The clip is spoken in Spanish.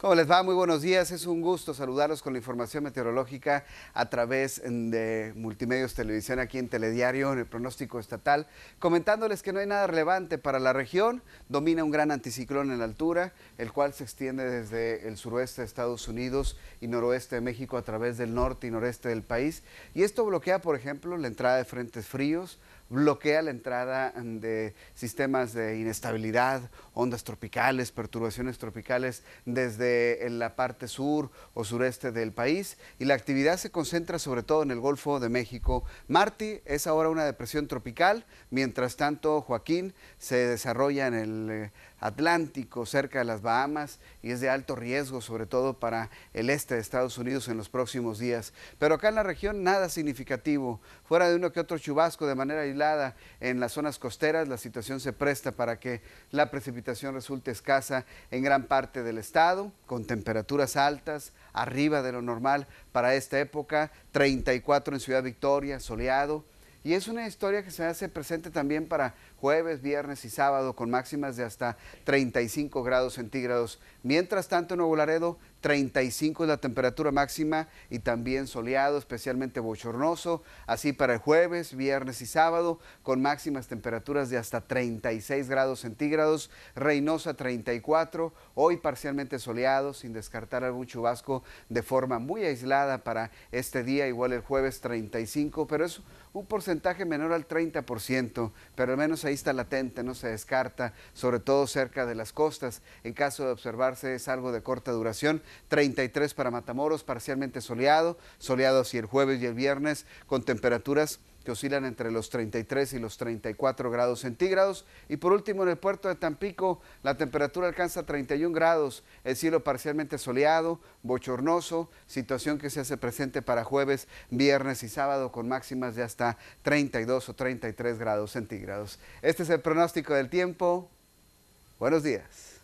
¿Cómo les va? Muy buenos días. Es un gusto saludarlos con la información meteorológica a través mm, de Multimedios Televisión aquí en Telediario, en el pronóstico estatal, comentándoles que no hay nada relevante para la región. Domina un gran anticiclón en la altura, el cual se extiende desde el suroeste de Estados Unidos y noroeste de México a través del norte y noreste del país. Y esto bloquea, por ejemplo, la entrada de frentes fríos, bloquea la entrada de sistemas de inestabilidad, ondas tropicales, perturbaciones tropicales desde eh, la parte sur o sureste del país y la actividad se concentra sobre todo en el Golfo de México. Marty es ahora una depresión tropical, mientras tanto Joaquín se desarrolla en el eh, Atlántico, cerca de las Bahamas, y es de alto riesgo, sobre todo para el este de Estados Unidos en los próximos días. Pero acá en la región nada significativo, fuera de uno que otro chubasco de manera aislada en las zonas costeras, la situación se presta para que la precipitación resulte escasa en gran parte del estado, con temperaturas altas, arriba de lo normal para esta época, 34 en Ciudad Victoria, soleado. Y es una historia que se hace presente también para jueves, viernes y sábado con máximas de hasta 35 grados centígrados. Mientras tanto, en Nuevo Laredo 35 es la temperatura máxima y también soleado, especialmente bochornoso. Así para el jueves, viernes y sábado, con máximas temperaturas de hasta 36 grados centígrados. Reynosa 34, hoy parcialmente soleado, sin descartar algún chubasco de forma muy aislada para este día, igual el jueves 35, pero es un porcentaje menor al 30%, pero al menos ahí está latente, no se descarta, sobre todo cerca de las costas. En caso de observarse es algo de corta duración, 33 para Matamoros, parcialmente soleado, soleado hacia el jueves y el viernes, con temperaturas que oscilan entre los 33 y los 34 grados centígrados. Y por último, en el puerto de Tampico, la temperatura alcanza 31 grados, el cielo parcialmente soleado, bochornoso, situación que se hace presente para jueves, viernes y sábado con máximas de hasta 32 o 33 grados centígrados. Este es el pronóstico del tiempo. Buenos días.